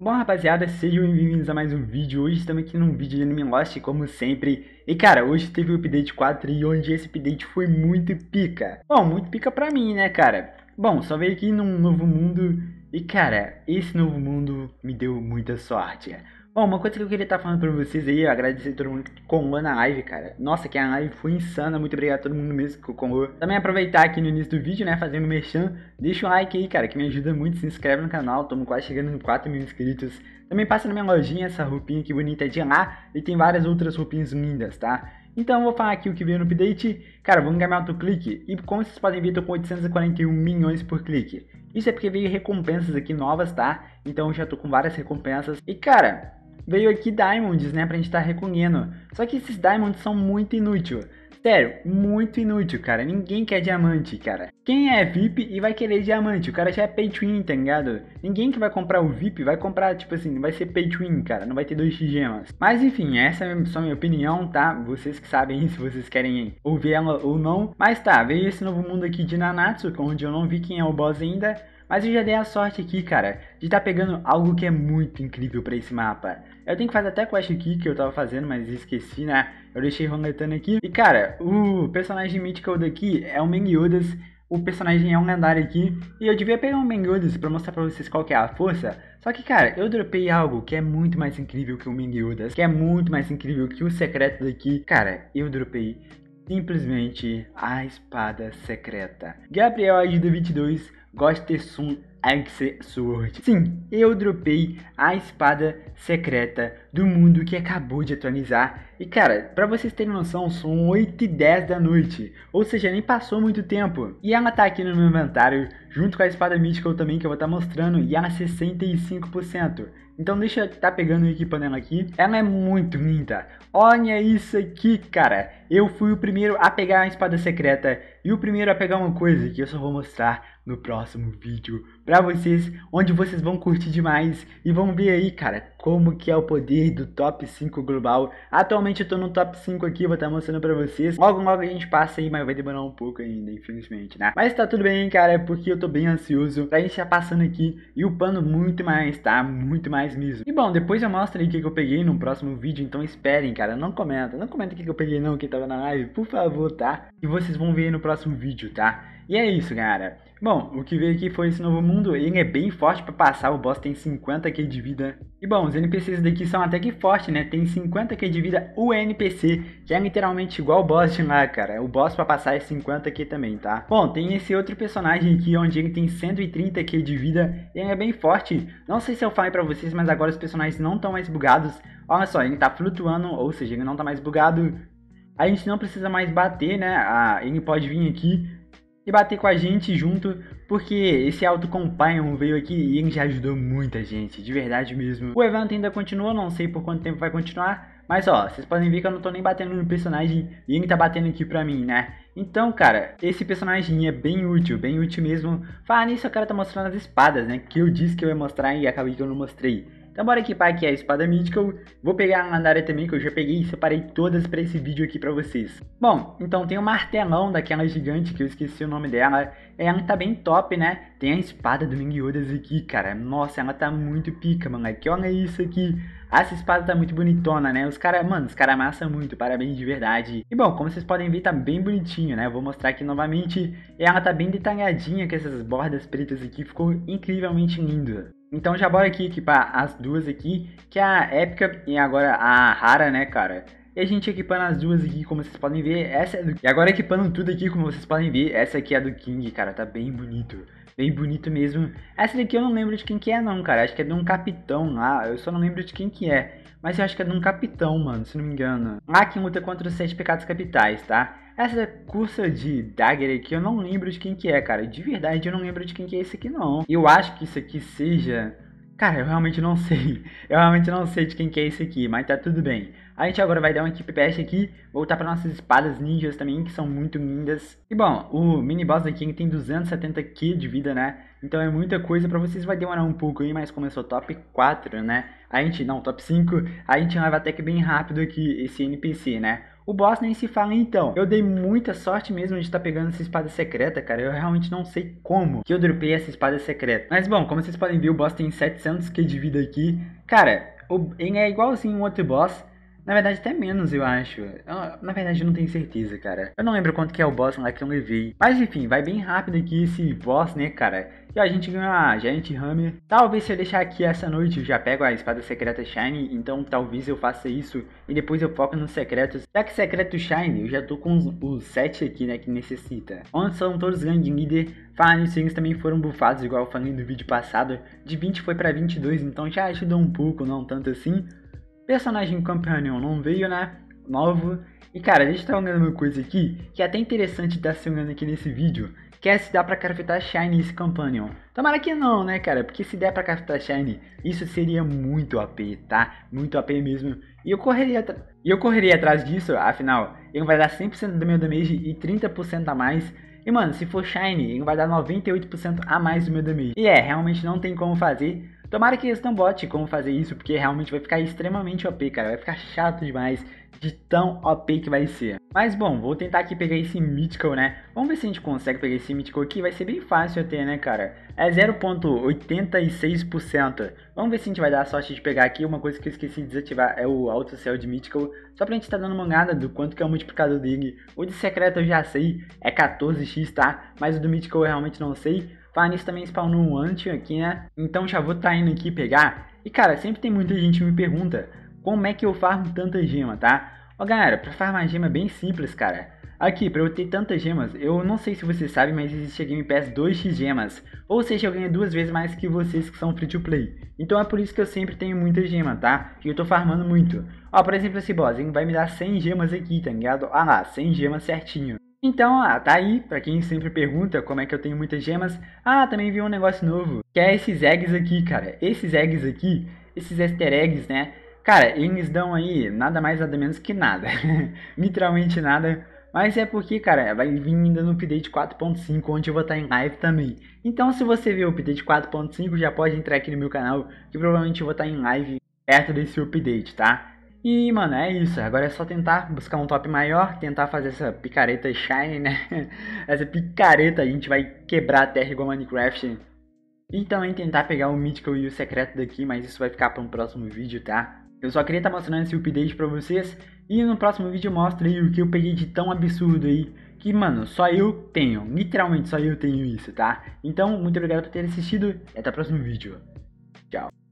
Bom rapaziada, sejam bem-vindos a mais um vídeo, hoje estamos aqui num vídeo de Anime Lost como sempre E cara, hoje teve o update 4 e onde esse update foi muito pica Bom, muito pica pra mim né cara Bom, só veio aqui num novo mundo e cara, esse novo mundo me deu muita sorte. Bom, uma coisa que eu queria estar tá falando pra vocês aí, agradecer a todo mundo que colou na live, cara. Nossa, que a live foi insana, muito obrigado a todo mundo mesmo que colou. Também aproveitar aqui no início do vídeo, né, fazendo merchan, deixa um like aí, cara, que me ajuda muito, se inscreve no canal, estamos quase chegando em 4 mil inscritos. Também passa na minha lojinha essa roupinha que bonita de lá, e tem várias outras roupinhas lindas, tá? Então eu vou falar aqui o que veio no update. Cara, vamos ganhar outro clique. E como vocês podem ver, estou com 841 milhões por clique. Isso é porque veio recompensas aqui novas, tá? Então eu já estou com várias recompensas. E cara, veio aqui Diamonds, né? Pra gente estar tá recolhendo. Só que esses Diamonds são muito inúteis. Sério, muito inútil, cara. Ninguém quer diamante, cara. Quem é VIP e vai querer diamante? O cara já é pay to win, tá ligado? Ninguém que vai comprar o VIP vai comprar, tipo assim, vai ser pay to win, cara. Não vai ter dois gemas. Mas enfim, essa é só minha opinião, tá? Vocês que sabem se vocês querem ouvir ela ou não. Mas tá, veio esse novo mundo aqui de Nanatsu, onde eu não vi quem é o boss ainda. Mas eu já dei a sorte aqui, cara, de estar tá pegando algo que é muito incrível para esse mapa. Eu tenho que fazer até quest aqui que eu tava fazendo, mas esqueci, né? Eu deixei roletando aqui. E, cara, o personagem mítico daqui é o Mengyodas. O personagem é um lendário aqui. E eu devia pegar o um Mengyodas pra mostrar pra vocês qual que é a força. Só que, cara, eu dropei algo que é muito mais incrível que o Mengyodas. Que é muito mais incrível que o secreto daqui. Cara, eu dropei simplesmente a espada secreta. Gabriel Ajuda 22 sun Axe Sword. Sim, eu dropei a espada secreta do mundo que acabou de atualizar. E cara, para vocês terem noção, são 8 e 10 da noite. Ou seja, nem passou muito tempo. E ela tá aqui no meu inventário, junto com a espada mítica também que eu vou estar tá mostrando. E ela é 65%. Então deixa eu estar tá pegando o equipa dela aqui. Ela é muito linda. Olha isso aqui, cara. Eu fui o primeiro a pegar a espada secreta e o primeiro a pegar uma coisa que eu só vou mostrar no próximo vídeo para vocês, onde vocês vão curtir demais e vão ver aí, cara, como que é o poder do top 5 global. Atualmente eu tô no top 5 aqui, vou estar tá mostrando para vocês. Logo, logo a gente passa aí, mas vai demorar um pouco ainda, infelizmente, né? Mas tá tudo bem, cara, é porque eu tô bem ansioso pra gente estar tá passando aqui e upando muito mais, tá? Muito mais mesmo. E bom, depois eu mostro aí o que, que eu peguei no próximo vídeo, então esperem, cara, não comenta, não comenta o que, que eu peguei não, que tava na live, por favor, tá? E vocês vão ver aí no próximo vídeo, tá? E é isso, galera. Bom, o que veio aqui foi esse novo mundo, ele é bem forte para passar, o boss tem 50k de vida. E bom, os NPCs daqui são até que fortes, né? Tem 50k de vida o NPC, que é literalmente igual o boss de lá, cara. O boss para passar é 50k também, tá? Bom, tem esse outro personagem aqui, onde ele tem 130k de vida, ele é bem forte. Não sei se eu falei para vocês, mas agora os personagens não estão mais bugados. Olha só, ele tá flutuando, ou seja, ele não tá mais bugado. A gente não precisa mais bater, né? Ah, ele pode vir aqui e bater com a gente junto, porque esse Auto Companion veio aqui e ele já ajudou muita gente, de verdade mesmo. O evento ainda continua, não sei por quanto tempo vai continuar, mas ó, vocês podem ver que eu não tô nem batendo no personagem e ele tá batendo aqui pra mim, né? Então, cara, esse personagem é bem útil, bem útil mesmo. Falar nisso, o cara tá mostrando as espadas, né? Que eu disse que eu ia mostrar e acabei que eu não mostrei. Então bora equipar aqui a espada mítica, vou pegar a Andara também que eu já peguei e separei todas para esse vídeo aqui para vocês. Bom, então tem o martelão daquela gigante que eu esqueci o nome dela, ela tá bem top né, tem a espada do Mingyodas aqui cara, nossa ela tá muito pica moleque, olha isso aqui. Essa espada tá muito bonitona, né? Os caras, mano, os caras amassam muito, parabéns de verdade. E bom, como vocês podem ver, tá bem bonitinho, né? vou mostrar aqui novamente. Ela tá bem detalhadinha com essas bordas pretas aqui, ficou incrivelmente linda. Então já bora aqui equipar tipo, as duas aqui, que é a épica e agora a rara, né, cara? E a gente equipando as duas aqui, como vocês podem ver, essa é do... E agora equipando tudo aqui, como vocês podem ver, essa aqui é a do King, cara, tá bem bonito bem bonito mesmo. Essa daqui eu não lembro de quem que é não, cara. Acho que é de um capitão lá. Eu só não lembro de quem que é. Mas eu acho que é de um capitão, mano, se não me engano. Lá que luta contra os sete pecados capitais, tá? Essa cursa de Dagger aqui eu não lembro de quem que é, cara. De verdade eu não lembro de quem que é esse aqui não. Eu acho que isso aqui seja Cara, eu realmente não sei. Eu realmente não sei de quem que é esse aqui, mas tá tudo bem. A gente agora vai dar uma equipe PS aqui, voltar para nossas espadas ninjas também, que são muito lindas. E bom, o mini boss aqui tem 270k de vida, né? Então é muita coisa, pra vocês vai demorar um pouco aí, mas começou top 4, né? A gente, não, top 5, a gente leva até que bem rápido aqui esse NPC, né? O boss nem se fala então. Eu dei muita sorte mesmo de estar pegando essa espada secreta, cara. Eu realmente não sei como que eu dropei essa espada secreta. Mas bom, como vocês podem ver, o boss tem 700k de vida aqui. Cara, ele é igualzinho um outro boss, na verdade, até menos, eu acho. Eu, na verdade, eu não tenho certeza, cara. Eu não lembro quanto que é o boss lá que eu levei. Mas enfim, vai bem rápido aqui esse boss, né, cara? E a gente ganhou a Giant Hammer. Talvez se eu deixar aqui essa noite, eu já pego a espada secreta Shine. Então talvez eu faça isso e depois eu foco nos secretos. Já que secreto Shine, eu já tô com os, os 7 aqui, né, que necessita. Onde são todos gang líder. Falando nisso, eles também foram bufados, igual eu falei no vídeo passado. De 20 foi pra 22, então já ajudou um pouco, não tanto assim personagem Campanion não veio, né? Novo. E cara, a gente tá olhando uma coisa aqui que é até interessante estar se olhando aqui nesse vídeo. Que é se dá pra craftar Shine esse Companion. Tomara que não, né, cara? Porque se der pra craftar Shine isso seria muito AP, tá? Muito AP mesmo. E eu correria, e eu correria atrás disso, afinal, ele vai dar 100% do meu damage e 30% a mais. E mano, se for Shine ele vai dar 98% a mais do meu damage. E é, realmente não tem como fazer Tomara que eles não bote. como fazer isso, porque realmente vai ficar extremamente OP, cara. Vai ficar chato demais de tão OP que vai ser. Mas bom, vou tentar aqui pegar esse Mythical, né? Vamos ver se a gente consegue pegar esse Mythical aqui. Vai ser bem fácil até, né, cara? É 0.86%. Vamos ver se a gente vai dar a sorte de pegar aqui. Uma coisa que eu esqueci de desativar é o Auto Cell de Mythical. Só pra gente estar tá dando uma olhada do quanto que é o multiplicador dele. O de secreto eu já sei, é 14x, tá? Mas o do Mythical eu realmente não sei. Falar nisso também spawnou um Antio aqui, né? Então já vou tá indo aqui pegar. E cara, sempre tem muita gente que me pergunta como é que eu farmo tanta gema, tá? Ó galera, pra farmar gema é bem simples, cara. Aqui, pra eu ter tantas gemas, eu não sei se você sabe, mas existe a Game Pass 2x gemas. Ou seja, eu ganho duas vezes mais que vocês que são free to play. Então é por isso que eu sempre tenho muita gema, tá? E eu tô farmando muito. Ó, por exemplo, esse boss, hein? Vai me dar 100 gemas aqui, tá ligado? Ah lá, 100 gemas certinho. Então, ah, tá aí, para quem sempre pergunta como é que eu tenho muitas gemas, ah, também vi um negócio novo, que é esses eggs aqui, cara. Esses eggs aqui, esses easter eggs, né? Cara, eles dão aí nada mais nada menos que nada. Literalmente nada. Mas é porque, cara, vai vir ainda no update 4.5, onde eu vou estar em live também. Então, se você viu o update 4.5, já pode entrar aqui no meu canal, que provavelmente eu vou estar em live perto desse update, tá? E, mano, é isso. Agora é só tentar buscar um top maior, tentar fazer essa picareta shine, né? Essa picareta a gente vai quebrar a terra igual Minecraft. E também tentar pegar o Mythical e o secreto daqui, mas isso vai ficar para um próximo vídeo, tá? Eu só queria estar tá mostrando esse update pra vocês. E no próximo vídeo eu mostro aí o que eu peguei de tão absurdo aí. Que, mano, só eu tenho. Literalmente só eu tenho isso, tá? Então, muito obrigado por ter assistido e até o próximo vídeo. Tchau.